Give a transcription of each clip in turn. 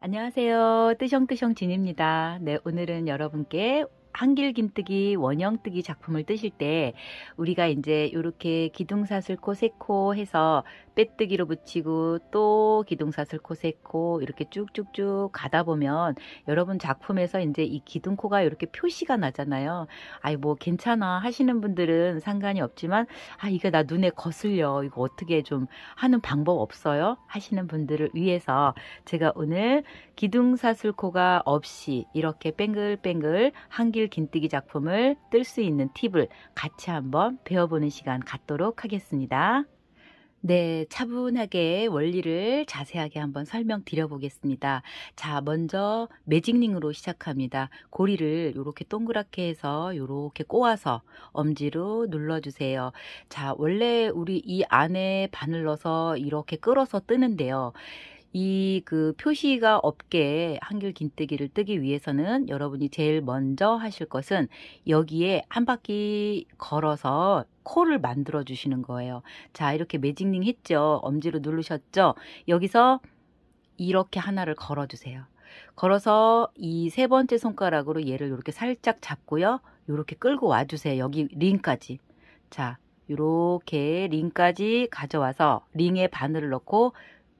안녕하세요. 뜨숑뜨숑 진입니다. 네, 오늘은 여러분께 한길김뜨기 원형뜨기 작품을 뜨실 때 우리가 이제 이렇게 기둥사슬코, 세코 해서 빼뜨기로 붙이고 또 기둥사슬코, 세코 이렇게 쭉쭉쭉 가다 보면 여러분 작품에서 이제 이 기둥코가 이렇게 표시가 나잖아요. 아이 뭐 괜찮아 하시는 분들은 상관이 없지만 아 이거 나 눈에 거슬려 이거 어떻게 좀 하는 방법 없어요 하시는 분들을 위해서 제가 오늘 기둥사슬코가 없이 이렇게 뱅글뱅글 한길 긴뜨기 작품을 뜰 수 있는 팁을 같이 한번 배워보는 시간 갖도록 하겠습니다. 네, 차분하게 원리를 자세하게 한번 설명드려 보겠습니다. 자, 먼저 매직링으로 시작합니다. 고리를 이렇게 동그랗게 해서 이렇게 꼬아서 엄지로 눌러주세요. 자, 원래 우리 이 안에 바늘 넣어서 이렇게 끌어서 뜨는데요. 이그 표시가 없게 한길 긴뜨기를 뜨기 위해서는 여러분이 제일 먼저 하실 것은 여기에 한 바퀴 걸어서 코를 만들어 주시는 거예요. 자 이렇게 매직링 했죠. 엄지로 누르셨죠. 여기서 이렇게 하나를 걸어 주세요. 걸어서 이 세 번째 손가락으로 얘를 이렇게 살짝 잡고요. 이렇게 끌고 와주세요. 여기 링까지. 자, 이렇게 링까지 가져와서 링에 바늘을 넣고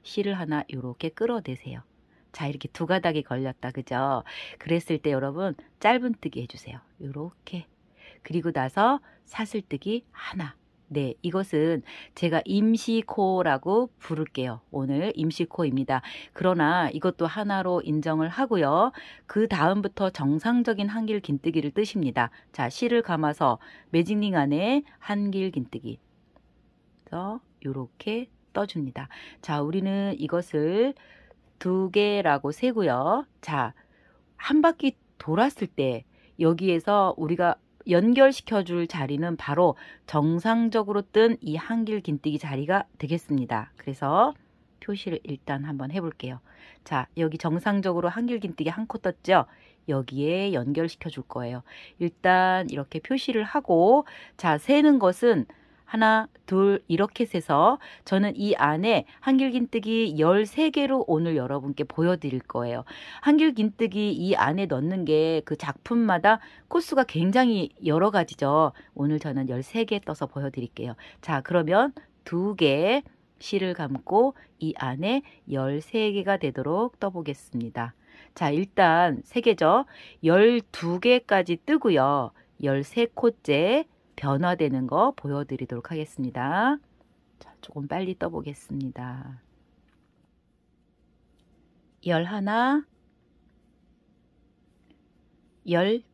실을 하나 이렇게 끌어대세요자 이렇게 두 가닥이 걸렸다 그죠? 그랬을 때 여러분 짧은뜨기 해주세요. 이렇게 그리고 나서 사슬뜨기 하나 네, 이것은 제가 임시코라고 부를게요. 오늘 임시코입니다. 그러나 이것도 하나로 인정을 하고요. 그 다음부터 정상적인 한길 긴뜨기를 뜻입니다. 자, 실을 감아서 매직링 안에 한길 긴뜨기. 그래서 요렇게 떠줍니다. 자, 우리는 이것을 두 개라고 세고요. 자, 한 바퀴 돌았을 때 여기에서 우리가 연결시켜 줄 자리는 바로 정상적으로 뜬 이 한길 긴뜨기 자리가 되겠습니다. 그래서 표시를 일단 한번 해볼게요. 자, 여기 정상적으로 한길 긴뜨기 한 코 떴죠? 여기에 연결시켜 줄 거예요. 일단 이렇게 표시를 하고 자, 세는 것은 하나, 둘 이렇게 세서 저는 이 안에 한길긴뜨기 13개로 오늘 여러분께 보여드릴 거예요. 한길긴뜨기 이 안에 넣는 게 그 작품마다 코스가 굉장히 여러 가지죠. 오늘 저는 13개 떠서 보여드릴게요. 자 그러면 두 개 실을 감고 이 안에 13개가 되도록 떠보겠습니다. 자 일단 3개죠. 12개까지 뜨고요. 13코째 변화되는 거 보여드리도록 하겠습니다. 자, 조금 빨리 떠보겠습니다. 11, 12,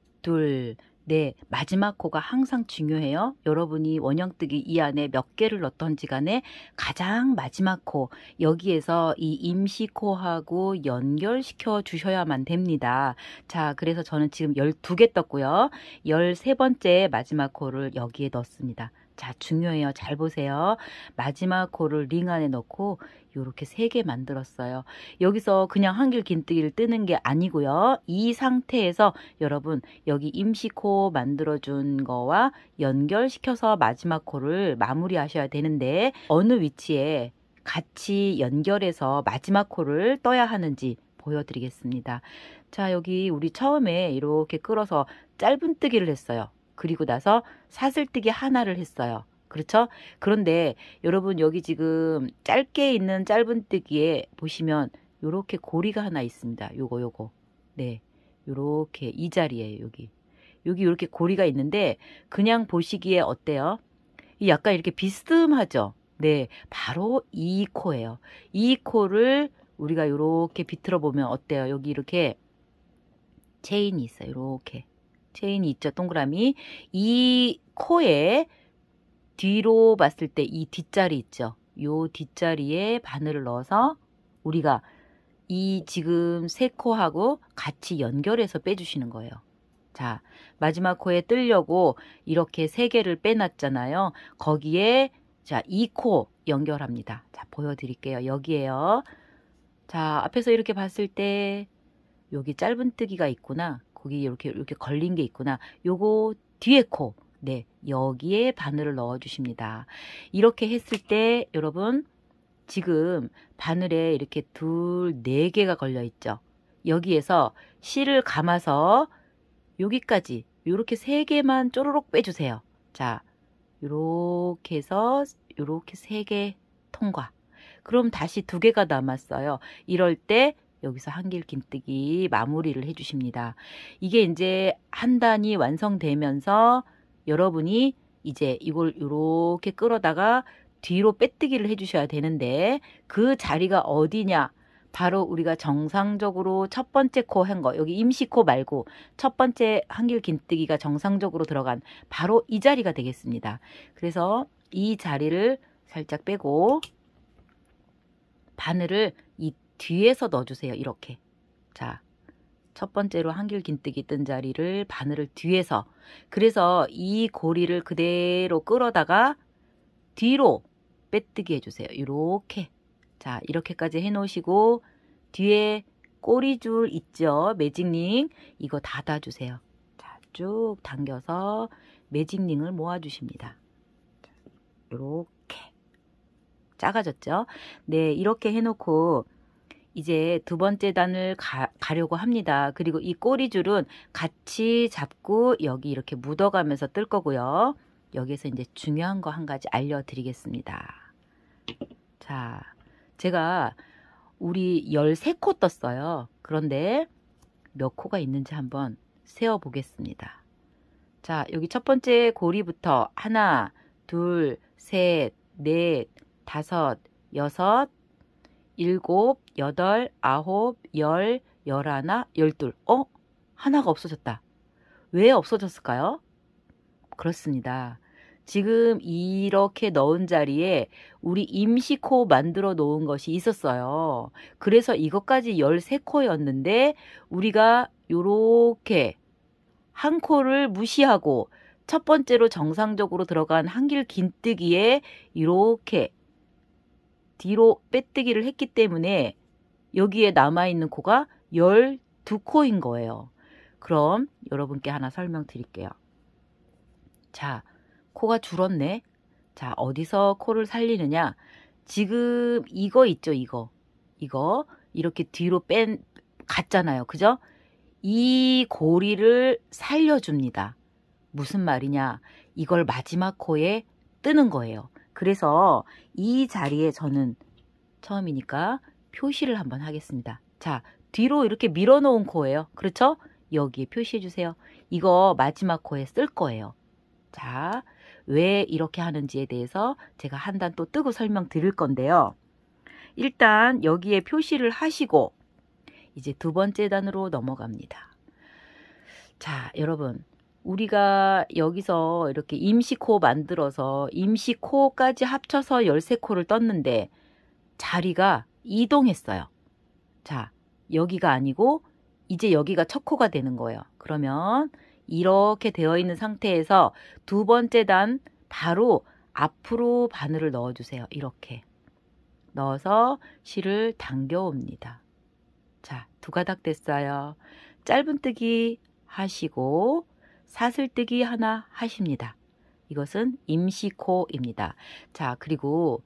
네, 마지막 코가 항상 중요해요. 여러분이 원형뜨기 이 안에 몇 개를 넣던지 간에 가장 마지막 코, 여기에서 이 임시코하고 연결시켜 주셔야만 됩니다. 자, 그래서 저는 지금 12개 떴고요. 13번째 마지막 코를 여기에 넣습니다 자 중요해요 잘 보세요 마지막 코를 링 안에 넣고 이렇게 세 개 만들었어요 여기서 그냥 한길 긴뜨기를 뜨는 게 아니고요 이 상태에서 여러분 여기 임시코 만들어준 거와 연결시켜서 마지막 코를 마무리 하셔야 되는데 어느 위치에 같이 연결해서 마지막 코를 떠야 하는지 보여드리겠습니다 자 여기 우리 처음에 이렇게 끌어서 짧은뜨기를 했어요 그리고 나서 사슬뜨기 하나를 했어요. 그렇죠? 그런데 여러분 여기 지금 짧게 있는 짧은뜨기에 보시면 요렇게 고리가 하나 있습니다. 요거 요거. 네. 요렇게 이 자리에 여기. 여기 요렇게 고리가 있는데 그냥 보시기에 어때요? 약간 이렇게 비스듬하죠? 네. 바로 이 코예요. 이 코를 우리가 요렇게 비틀어 보면 어때요? 여기 이렇게 체인이 있어요. 요렇게. 체인이 있죠. 동그라미. 이 코에 뒤로 봤을 때 이 뒷자리 있죠. 요 뒷자리에 바늘을 넣어서 우리가 이 지금 세 코하고 같이 연결해서 빼주시는 거예요. 자, 마지막 코에 뜰려고 이렇게 세 개를 빼놨잖아요. 거기에 자, 이 코 연결합니다. 자, 보여드릴게요. 여기에요. 자, 앞에서 이렇게 봤을 때 여기 짧은 뜨기가 있구나. 거기 이렇게 이렇게 걸린 게 있구나. 요거 뒤에 코. 네. 여기에 바늘을 넣어 주십니다. 이렇게 했을 때 여러분 지금 바늘에 이렇게 둘, 네 개가 걸려 있죠. 여기에서 실을 감아서 여기까지 이렇게 세 개만 쪼르륵 빼주세요. 자, 이렇게 해서 이렇게 세 개 통과. 그럼 다시 두 개가 남았어요. 이럴 때 여기서 한길 긴뜨기 마무리를 해주십니다. 이게 이제 한 단이 완성되면서 여러분이 이제 이걸 이렇게 끌어다가 뒤로 빼뜨기를 해주셔야 되는데 그 자리가 어디냐 바로 우리가 정상적으로 첫 번째 코 한 거 여기 임시코 말고 첫 번째 한길 긴뜨기가 정상적으로 들어간 바로 이 자리가 되겠습니다. 그래서 이 자리를 살짝 빼고 바늘을 이 뒤에서 넣어주세요. 이렇게. 자, 첫 번째로 한길 긴뜨기 뜬 자리를 바늘을 뒤에서 그래서 이 고리를 그대로 끌어다가 뒤로 빼뜨기 해주세요. 이렇게 자 이렇게까지 해놓으시고 뒤에 꼬리줄 있죠? 매직링 이거 닫아주세요. 자, 쭉 당겨서 매직링을 모아주십니다. 이렇게 작아졌죠? 네, 이렇게 해놓고 이제 두 번째 단을 가, 가려고 합니다. 그리고 이 꼬리줄은 같이 잡고 여기 이렇게 묻어가면서 뜰 거고요. 여기에서 이제 중요한 거 한 가지 알려드리겠습니다. 자, 제가 우리 13코 떴어요. 그런데 몇 코가 있는지 한번 세어보겠습니다. 자, 여기 첫 번째 고리부터 하나, 둘, 셋, 넷, 다섯, 여섯, 일곱, 여덟, 아홉, 열, 열하나, 열둘. 어? 하나가 없어졌다. 왜 없어졌을까요? 그렇습니다. 지금 이렇게 넣은 자리에 우리 임시코 만들어 놓은 것이 있었어요. 그래서 이것까지 13코였는데 우리가 요렇게 한 코를 무시하고 첫 번째로 정상적으로 들어간 한길 긴뜨기에 이렇게 뒤로 빼뜨기를 했기 때문에 여기에 남아있는 코가 12코인 거예요. 그럼 여러분께 하나 설명드릴게요. 자, 코가 줄었네. 자, 어디서 코를 살리느냐? 지금 이거 있죠, 이거. 이거 이렇게 뒤로 뺀 갔잖아요. 그죠? 이 고리를 살려줍니다. 무슨 말이냐? 이걸 마지막 코에 뜨는 거예요. 그래서 이 자리에 저는 처음이니까 표시를 한번 하겠습니다. 자, 뒤로 이렇게 밀어놓은 코예요. 그렇죠? 여기에 표시해주세요. 이거 마지막 코에 쓸 거예요. 자, 왜 이렇게 하는지에 대해서 제가 한 단 또 뜨고 설명드릴 건데요. 일단 여기에 표시를 하시고 이제 두 번째 단으로 넘어갑니다. 자, 여러분 우리가 여기서 이렇게 임시코 만들어서 임시코까지 합쳐서 1 3코를 떴는데 자리가 이동했어요. 자, 여기가 아니고 이제 여기가 첫 코가 되는 거예요. 그러면 이렇게 되어 있는 상태에서 두 번째 단 바로 앞으로 바늘을 넣어주세요. 이렇게 넣어서 실을 당겨옵니다. 자, 두 가닥 됐어요. 짧은뜨기 하시고 사슬뜨기 하나 하십니다. 이것은 임시코입니다. 자, 그리고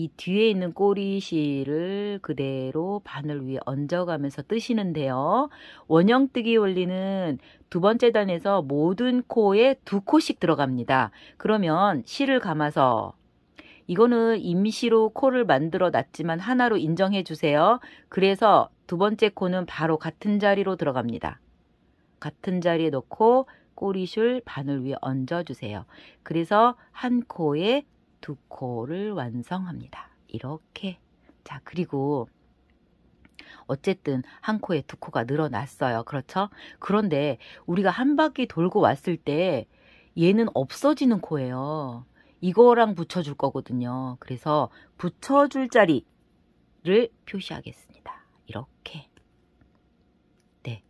이 뒤에 있는 꼬리실을 그대로 바늘 위에 얹어가면서 뜨시는데요. 원형뜨기 원리는 두 번째 단에서 모든 코에 두 코씩 들어갑니다. 그러면 실을 감아서 이거는 임시로 코를 만들어 놨지만 하나로 인정해 주세요. 그래서 두 번째 코는 바로 같은 자리로 들어갑니다. 같은 자리에 넣고 꼬리실 바늘 위에 얹어주세요. 그래서 한 코에 두 코를 완성합니다. 이렇게. 자, 그리고 어쨌든 한 코에 두 코가 늘어났어요. 그렇죠? 그런데 우리가 한 바퀴 돌고 왔을 때 얘는 없어지는 코예요. 이거랑 붙여줄 거거든요. 그래서 붙여줄 자리를 표시하겠습니다. 이렇게. 네.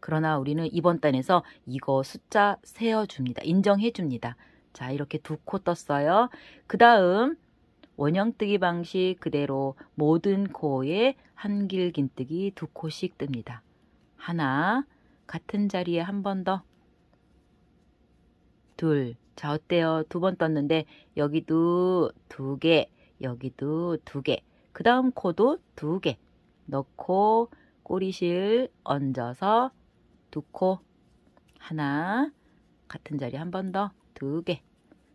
그러나 우리는 이번 단에서 이거 숫자 세어줍니다. 인정해줍니다. 자 이렇게 두 코 떴어요. 그 다음 원형뜨기 방식 그대로 모든 코에 한길긴뜨기 두 코씩 뜹니다. 하나 같은 자리에 한 번 더. 둘. 자 어때요? 두 번 떴는데 여기도 두 개, 여기도 두 개. 그 다음 코도 두 개. 넣고 꼬리실 얹어서 두 코. 하나 같은 자리 한 번 더. 두 개.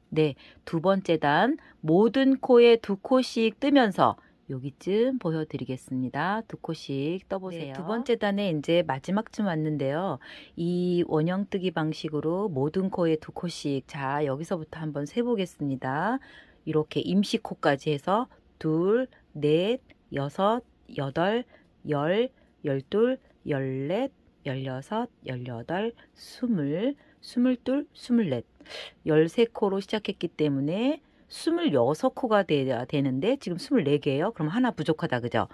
네, 두 번째 단 모든 코에 두 코씩 뜨면서 여기쯤 보여드리겠습니다. 두 코씩 떠보세요. 네, 두 번째 단에 이제 마지막쯤 왔는데요. 이 원형뜨기 방식으로 모든 코에 두 코씩 자 여기서부터 한번 세보겠습니다. 이렇게 임시코까지 해서 둘, 넷, 여섯, 여덟, 열, 열둘, 열넷, 열여섯, 열여덟, 스물, 22, 24. 1 3 코로 시작했기 때문에 2 6 코가 돼야 되는데 지금 2 4 개예요 그럼 하나 부족하다. 그죠?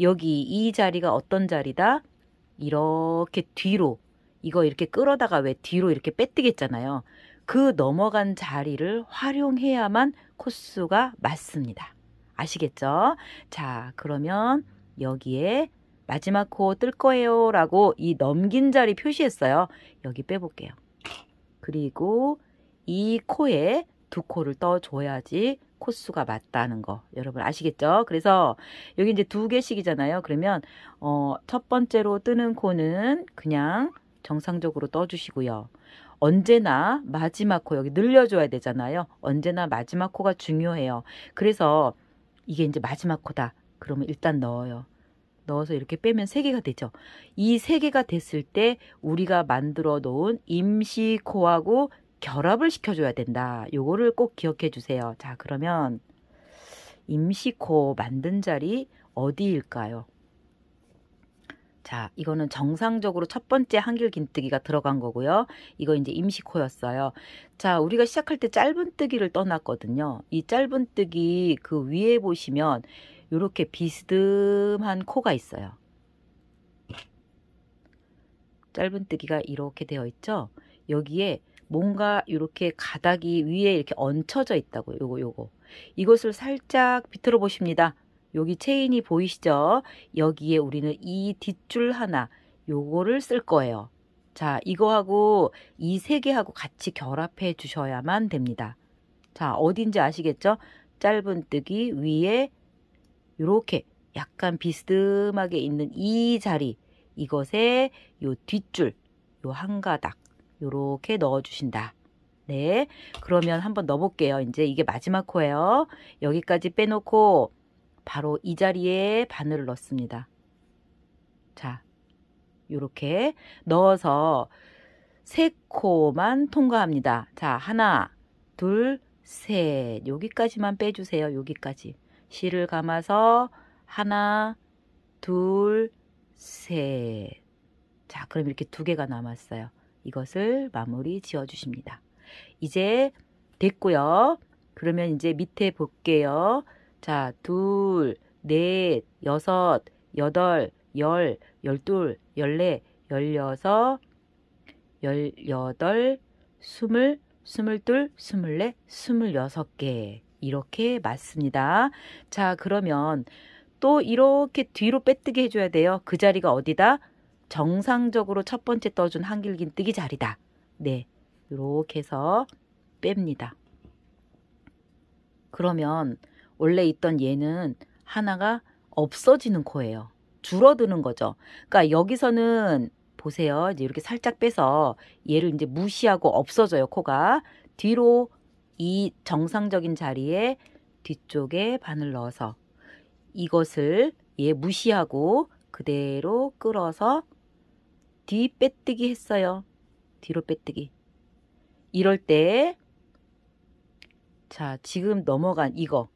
여기 이 자리가 어떤 자리다? 이렇게 뒤로 이거 이렇게 끌어다가 왜 뒤로 이렇게 빼뜨겠잖아요. 그 넘어간 자리를 활용해야만 코수가 맞습니다. 아시겠죠? 자, 그러면 여기에 마지막 코 뜰 거예요 라고 이 넘긴 자리 표시했어요. 여기 빼볼게요. 그리고 이 코에 두 코를 떠줘야지 코수가 맞다는 거 여러분 아시겠죠? 그래서 여기 이제 두 개씩이잖아요. 그러면 어, 첫 번째로 뜨는 코는 그냥 정상적으로 떠주시고요. 언제나 마지막 코 여기 늘려줘야 되잖아요. 언제나 마지막 코가 중요해요. 그래서 이게 이제 마지막 코다. 그러면 일단 넣어요. 넣어서 이렇게 빼면 3개가 되죠. 이 3개가 됐을 때 우리가 만들어 놓은 임시코하고 결합을 시켜줘야 된다. 요거를 꼭 기억해 주세요. 자 그러면 임시코 만든 자리 어디일까요? 자, 이거는 정상적으로 첫 번째 한길긴뜨기가 들어간 거고요. 이거 이제 임시코였어요. 자, 우리가 시작할 때 짧은뜨기를 떠났거든요. 이 짧은뜨기 그 위에 보시면 이렇게 비스듬한 코가 있어요. 짧은뜨기가 이렇게 되어 있죠. 여기에 뭔가 이렇게 가닥이 위에 이렇게 얹혀져 있다고요. 거 요거. 이것을 살짝 비틀어 보십니다. 여기 체인이 보이시죠? 여기에 우리는 이 뒷줄 하나 요거를 쓸 거예요. 자, 이거하고 이 세 개하고 같이 결합해 주셔야만 됩니다. 자, 어딘지 아시겠죠? 짧은뜨기 위에 이렇게 약간 비스듬하게 있는 이 자리 이것에 요 뒷줄 요한 가닥 요렇게 넣어주신다. 네 그러면 한번 넣어볼게요. 이제 이게 마지막 코예요. 여기까지 빼놓고 바로 이 자리에 바늘을 넣습니다. 자 요렇게 넣어서 세 코만 통과합니다. 자 하나 둘셋 여기까지만 빼주세요. 여기까지 실을 감아서 하나, 둘, 셋. 자, 그럼 이렇게 두 개가 남았어요. 이것을 마무리 지어 주십니다. 이제 됐고요. 그러면 이제 밑에 볼게요. 자, 둘, 넷, 여섯, 여덟, 열, 열둘, 열넷, 열여섯, 열여덟, 스물, 스물둘, 스물넷, 스물여섯 개. 이렇게 맞습니다. 자 그러면 또 이렇게 뒤로 빼뜨기 해줘야 돼요. 그 자리가 어디다? 정상적으로 첫 번째 떠준 한길긴뜨기 자리다. 네, 이렇게 해서 뺍니다. 그러면 원래 있던 얘는 하나가 없어지는 코예요. 줄어드는 거죠. 그러니까 여기서는 보세요. 이제 이렇게 살짝 빼서 얘를 이제 무시하고 없어져요. 코가 뒤로 이 정상적인 자리에 뒤쪽에 바늘 넣어서 이것을 얘 무시하고 그대로 끌어서 뒤 빼뜨기 했어요. 뒤로 빼뜨기. 이럴 때, 자, 지금 넘어간 이거.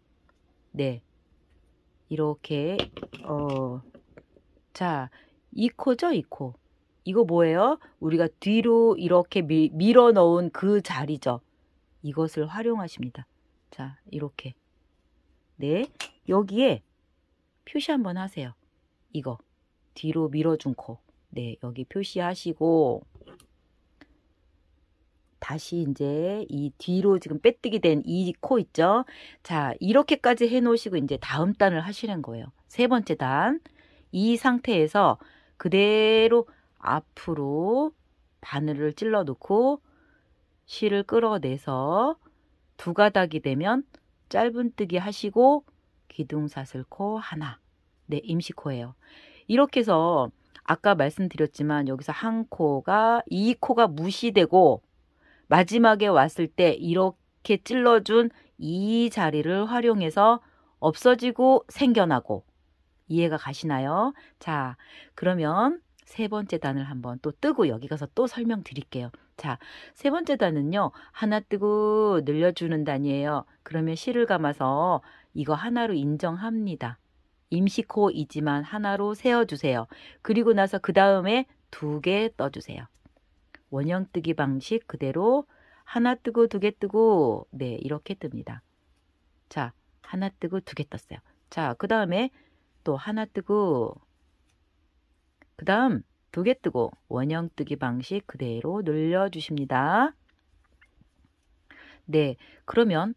네. 이렇게, 어, 자, 이 코죠? 이 코. 이거 뭐예요? 우리가 뒤로 이렇게 밀, 밀어 넣은 그 자리죠. 이것을 활용하십니다. 자, 이렇게. 네, 여기에 표시 한번 하세요. 이거. 뒤로 밀어준 코. 네, 여기 표시하시고 다시 이제 이 뒤로 지금 빼뜨기 된 이 코 있죠? 자, 이렇게까지 해놓으시고 이제 다음 단을 하시는 거예요. 세 번째 단. 이 상태에서 그대로 앞으로 바늘을 찔러 놓고 실을 끌어내서 두 가닥이 되면 짧은뜨기 하시고 기둥사슬코 하나. 네, 임시코예요. 이렇게 해서 아까 말씀드렸지만 여기서 한 코가 이 코가 무시되고 마지막에 왔을 때 이렇게 찔러준 이 자리를 활용해서 없어지고 생겨나고 이해가 가시나요? 자, 그러면 세 번째 단을 한번 또 뜨고 여기 가서 또 설명드릴게요. 자, 세 번째 단은요. 하나 뜨고 늘려주는 단이에요. 그러면 실을 감아서 이거 하나로 인정합니다. 임시코이지만 하나로 세워주세요 그리고 나서 그 다음에 두 개 떠주세요. 원형뜨기 방식 그대로 하나 뜨고 두 개 뜨고 네 이렇게 뜹니다. 자 하나 뜨고 두 개 떴어요. 자 그 다음에 또 하나 뜨고 그 다음 두개 뜨고 원형뜨기 방식 그대로 늘려주십니다. 네, 그러면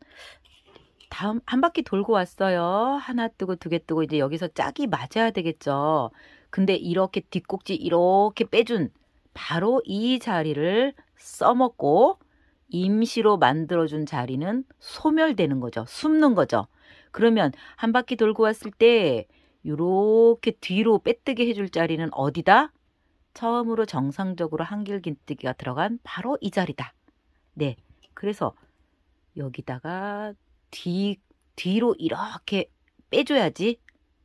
다음 한 바퀴 돌고 왔어요. 하나 뜨고 두 개 뜨고 이제 여기서 짝이 맞아야 되겠죠. 근데 이렇게 뒷꼭지 이렇게 빼준 바로 이 자리를 써먹고 임시로 만들어준 자리는 소멸되는 거죠. 숨는 거죠. 그러면 한 바퀴 돌고 왔을 때 이렇게 뒤로 빼뜨게 해줄 자리는 어디다? 처음으로 정상적으로 한길긴뜨기가 들어간 바로 이 자리다. 네, 그래서 여기다가 뒤, 뒤로 이렇게 빼줘야지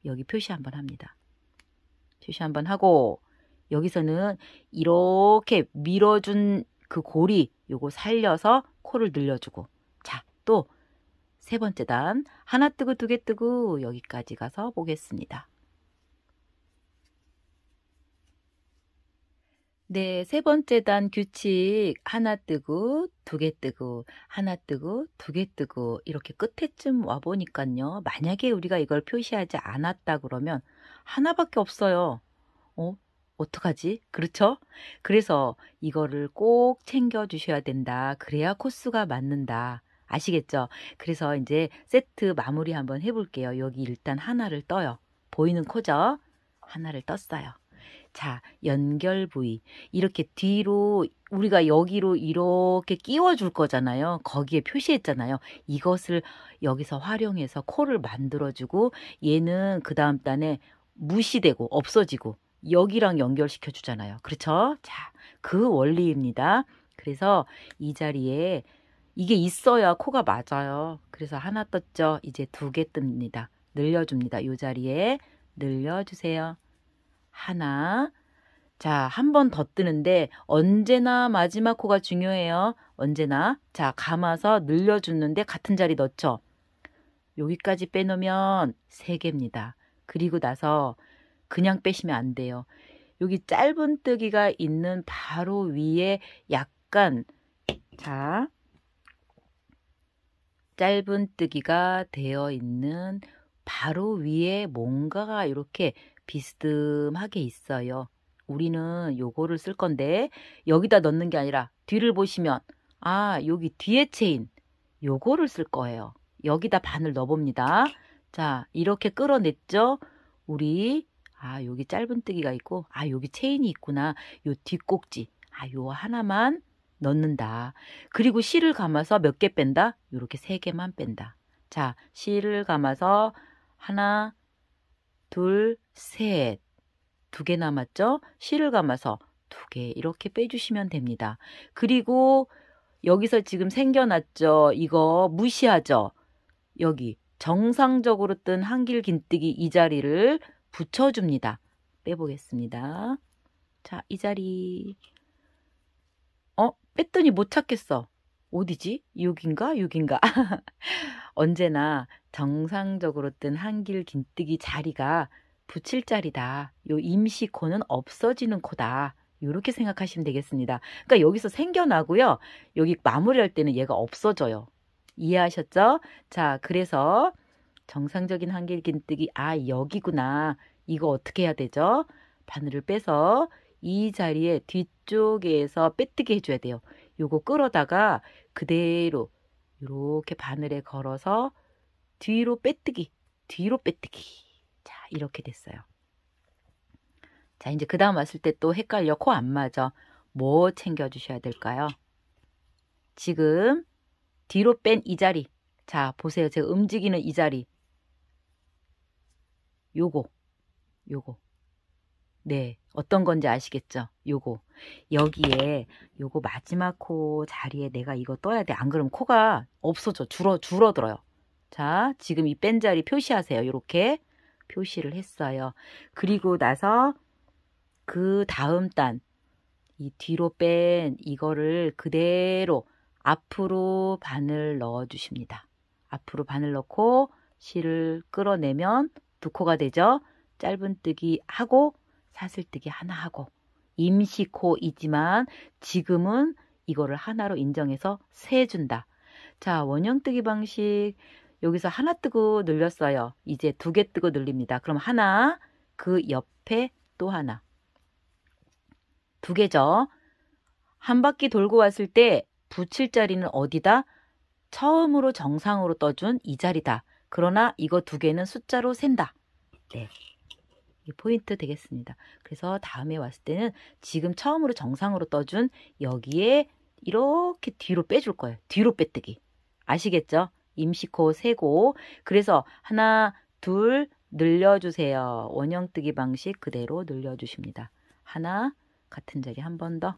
여기 표시 한번 합니다. 표시 한번 하고 여기서는 이렇게 밀어준 그 고리 요거 살려서 코를 늘려주고 자또 세 번째 단 하나 뜨고 두 개 뜨고 여기까지 가서 보겠습니다. 네, 세 번째 단 규칙 하나 뜨고 두 개 뜨고 하나 뜨고 두 개 뜨고 이렇게 끝에쯤 와 보니까요. 만약에 우리가 이걸 표시하지 않았다 그러면 하나밖에 없어요. 어? 어떡하지? 그렇죠? 그래서 이거를 꼭 챙겨 주셔야 된다. 그래야 코스가 맞는다. 아시겠죠? 그래서 이제 세트 마무리 한번 해볼게요. 여기 일단 하나를 떠요. 보이는 코죠? 하나를 떴어요. 자, 연결 부위. 이렇게 뒤로 우리가 여기로 이렇게 끼워줄 거잖아요. 거기에 표시했잖아요. 이것을 여기서 활용해서 코를 만들어주고 얘는 그 다음 단에 무시되고 없어지고 여기랑 연결시켜 주잖아요. 그렇죠? 자, 그 원리입니다. 그래서 이 자리에 이게 있어야 코가 맞아요. 그래서 하나 떴죠. 이제 두 개 뜹니다. 늘려줍니다. 이 자리에 늘려주세요. 하나. 자, 한 번 더 뜨는데 언제나 마지막 코가 중요해요. 언제나. 자, 감아서 늘려주는데 같은 자리 넣죠. 여기까지 빼놓으면 3개입니다. 그리고 나서 그냥 빼시면 안 돼요. 여기 짧은 뜨기가 있는 바로 위에 약간 자 짧은 뜨기가 되어 있는 바로 위에 뭔가가 이렇게 비스듬하게 있어요. 우리는 요거를 쓸 건데 여기다 넣는 게 아니라 뒤를 보시면 아 여기 뒤에 체인 요거를 쓸 거예요. 여기다 반을 넣어봅니다. 자 이렇게 끌어냈죠. 우리 아 여기 짧은뜨기가 있고 아 여기 체인이 있구나. 요 뒷꼭지 아 요 하나만 넣는다. 그리고 실을 감아서 몇 개 뺀다? 요렇게 세 개만 뺀다. 자 실을 감아서 하나 둘, 셋. 두 개 남았죠? 실을 감아서 두 개 이렇게 빼주시면 됩니다. 그리고 여기서 지금 생겨났죠? 이거 무시하죠? 여기 정상적으로 뜬 한길 긴뜨기 이 자리를 붙여줍니다. 빼보겠습니다. 자, 이 자리. 어? 뺐더니 못 찾겠어. 어디지? 6인가6인가 언제나 정상적으로 뜬 한길 긴뜨기 자리가 붙일 자리다. 요 임시코는 없어지는 코다. 이렇게 생각하시면 되겠습니다. 그러니까 여기서 생겨나고요. 여기 마무리할 때는 얘가 없어져요. 이해하셨죠? 자, 그래서 정상적인 한길 긴뜨기 아 여기구나. 이거 어떻게 해야 되죠? 바늘을 빼서 이 자리에 뒤쪽에서 빼뜨기 해줘야 돼요. 요거 끌어다가 그대로 이렇게 바늘에 걸어서 뒤로 빼뜨기, 뒤로 빼뜨기. 자, 이렇게 됐어요. 자, 이제 그 다음 왔을 때 또 헷갈려. 코 안 맞아. 뭐 챙겨주셔야 될까요? 지금 뒤로 뺀 이 자리. 자, 보세요. 제가 움직이는 이 자리. 요거, 요거. 네, 어떤 건지 아시겠죠? 요거. 여기에 요거 마지막 코 자리에 내가 이거 떠야 돼. 안 그러면 코가 없어져. 줄어, 줄어들어요. 자, 지금 이 뺀 자리 표시하세요. 이렇게 표시를 했어요. 그리고 나서 그 다음 단, 이 뒤로 뺀 이거를 그대로 앞으로 바늘 넣어 주십니다. 앞으로 바늘 넣고 실을 끌어내면 두 코가 되죠. 짧은뜨기 하고 사슬뜨기 하나 하고 임시 코이지만 지금은 이거를 하나로 인정해서 세 준다. 자, 원형뜨기 방식 여기서 하나 뜨고 늘렸어요. 이제 두 개 뜨고 늘립니다. 그럼 하나, 그 옆에 또 하나. 두 개죠. 한 바퀴 돌고 왔을 때 붙일 자리는 어디다? 처음으로 정상으로 떠준 이 자리다. 그러나 이거 두 개는 숫자로 센다. 네. 포인트 되겠습니다. 그래서 다음에 왔을 때는 지금 처음으로 정상으로 떠준 여기에 이렇게 뒤로 빼줄 거예요. 뒤로 빼뜨기. 아시겠죠? 임시코 세고 그래서 하나 둘 늘려주세요. 원형뜨기 방식 그대로 늘려주십니다. 하나 같은 자리 한 번 더.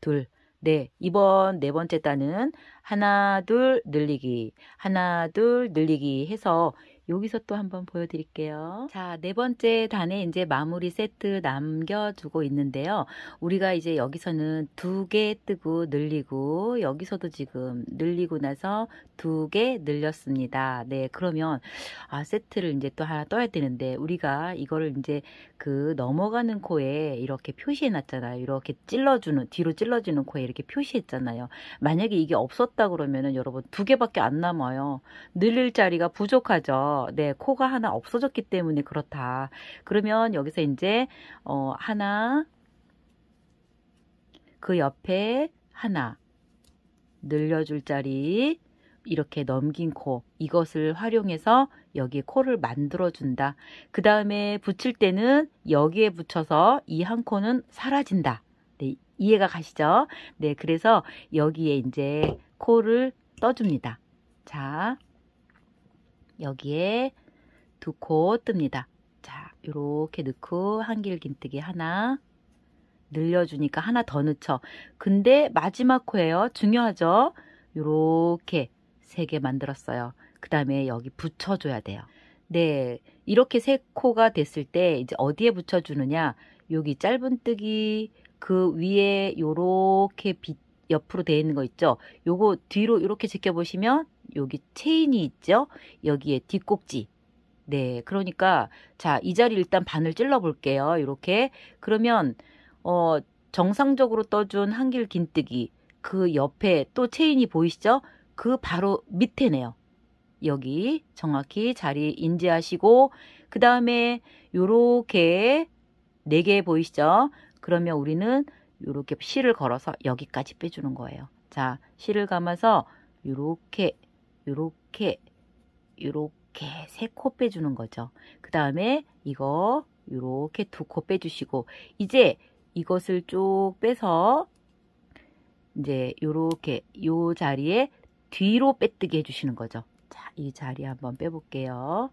둘. 네, 이번 네 번째 단은 하나, 둘, 늘리기, 하나, 둘, 늘리기 해서 여기서 또 한번 보여드릴게요. 자, 네 번째 단에 이제 마무리 세트 남겨주고 있는데요. 우리가 이제 여기서는 두 개 뜨고 늘리고 여기서도 지금 늘리고 나서 두 개 늘렸습니다. 네, 그러면 아, 세트를 이제 또 하나 떠야 되는데 우리가 이거를 이제 그 넘어가는 코에 이렇게 표시해 놨잖아요. 이렇게 찔러주는 뒤로 찔러주는 코에 이렇게 표시했잖아요. 만약에 이게 없었다 그러면은 여러분 두 개밖에 안 남아요. 늘릴 자리가 부족하죠. 거 네, 코가 하나 없어졌기 때문에 그렇다. 그러면 여기서 이제 어, 하나 그 옆에 하나 늘려줄 자리 이렇게 넘긴 코 이것을 활용해서 여기 에 코를 만들어준다. 그 다음에 붙일 때는 여기에 붙여서 이 한 코는 사라진다. 네, 이해가 가시죠? 네, 그래서 여기에 이제 코를 떠줍니다. 자, 여기에 두 코 뜹니다. 자, 이렇게 넣고 한길긴뜨기 하나 늘려주니까 하나 더 넣죠. 근데 마지막 코예요. 중요하죠? 이렇게 세 개 만들었어요. 그 다음에 여기 붙여줘야 돼요. 네, 이렇게 세 코가 됐을 때 이제 어디에 붙여주느냐? 여기 짧은뜨기 그 위에 이렇게 옆으로 되어 있는 거 있죠? 요거 뒤로 이렇게 지켜보시면 여기 체인이 있죠? 여기에 뒷꼭지. 네, 그러니까 자, 이 자리 일단 반을 찔러 볼게요. 이렇게. 그러면 어 정상적으로 떠준 한길 긴뜨기 그 옆에 또 체인이 보이시죠? 그 바로 밑에네요. 여기 정확히 자리 인지하시고 그 다음에 요렇게 네 개 보이시죠? 그러면 우리는 요렇게 실을 걸어서 여기까지 빼주는 거예요. 자, 실을 감아서 요렇게 이렇게 이렇게 세 코 빼주는 거죠. 그 다음에 이거 이렇게 두 코 빼주시고 이제 이것을 쭉 빼서 이제 이렇게요 자리에 뒤로 빼뜨기 해주시는 거죠. 자, 이 자리 한번 빼볼게요.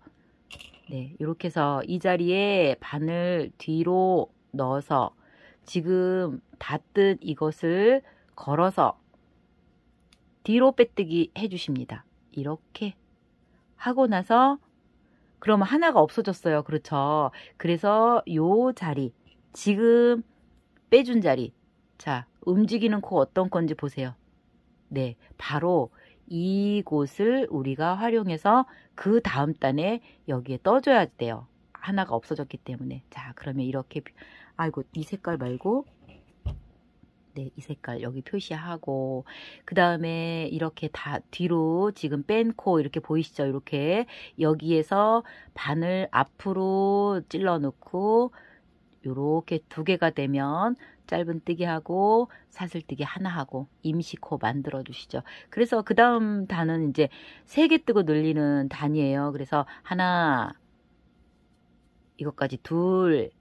네, 이렇게 해서 이 자리에 바늘 뒤로 넣어서 지금 닿듯 이것을 걸어서 뒤로 빼뜨기 해주십니다. 이렇게 하고 나서 그러면 하나가 없어졌어요. 그렇죠. 그래서 요 자리 지금 빼준 자리 자 움직이는 코 어떤 건지 보세요. 네 바로 이곳을 우리가 활용해서 그 다음 단에 여기에 떠줘야 돼요. 하나가 없어졌기 때문에 자 그러면 이렇게 아이고 이 색깔 말고 네, 이 색깔 여기 표시하고 그 다음에 이렇게 다 뒤로 지금 뺀 코 이렇게 보이시죠? 이렇게 여기에서 반을 앞으로 찔러 놓고 이렇게 두 개가 되면 짧은 뜨기 하고 사슬 뜨기 하나 하고 임시코 만들어 주시죠. 그래서 그 다음 단은 이제 세 개 뜨고 늘리는 단이에요. 그래서 하나 이것까지 둘그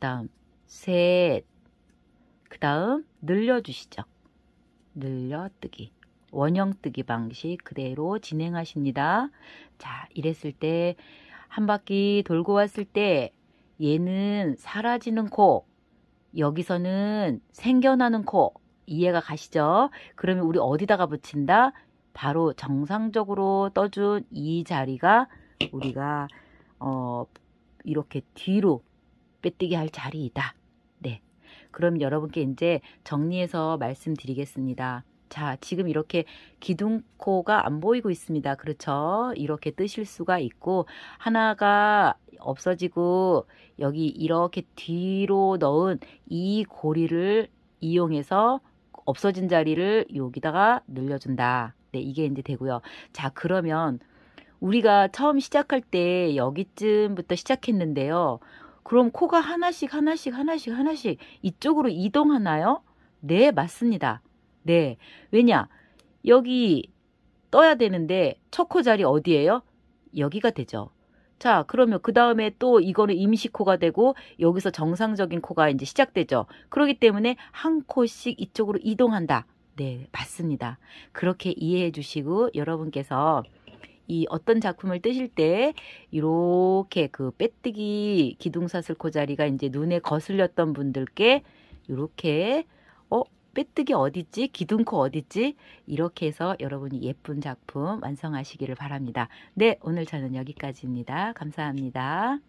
다음 셋그 다음 늘려주시죠. 늘려뜨기. 원형뜨기 방식 그대로 진행하십니다. 자, 이랬을 때 한 바퀴 돌고 왔을 때 얘는 사라지는 코, 여기서는 생겨나는 코 이해가 가시죠? 그러면 우리 어디다가 붙인다? 바로 정상적으로 떠준 이 자리가 우리가 어 이렇게 뒤로 빼뜨기 할 자리이다. 그럼 여러분께 이제 정리해서 말씀드리겠습니다. 자, 지금 이렇게 기둥코가 안 보이고 있습니다. 그렇죠? 이렇게 뜨실 수가 있고 하나가 없어지고 여기 이렇게 뒤로 넣은 이 고리를 이용해서 없어진 자리를 여기다가 늘려준다. 네, 이게 이제 되고요. 자, 그러면 우리가 처음 시작할 때 여기쯤부터 시작했는데요. 그럼 코가 하나씩 하나씩 하나씩 하나씩 이쪽으로 이동하나요? 네, 맞습니다. 네. 왜냐? 여기 떠야 되는데 첫 코 자리 어디예요? 여기가 되죠. 자, 그러면 그 다음에 또 이거는 임시코가 되고 여기서 정상적인 코가 이제 시작되죠. 그러기 때문에 한 코씩 이쪽으로 이동한다. 네, 맞습니다. 그렇게 이해해 주시고 여러분께서 이 어떤 작품을 뜨실 때 이렇게 그 빼뜨기 기둥사슬 코자리가 이제 눈에 거슬렸던 분들께 이렇게 어 빼뜨기 어딨지? 기둥코 어딨지? 이렇게 해서 여러분이 예쁜 작품 완성하시기를 바랍니다. 네, 오늘 저는 여기까지입니다. 감사합니다.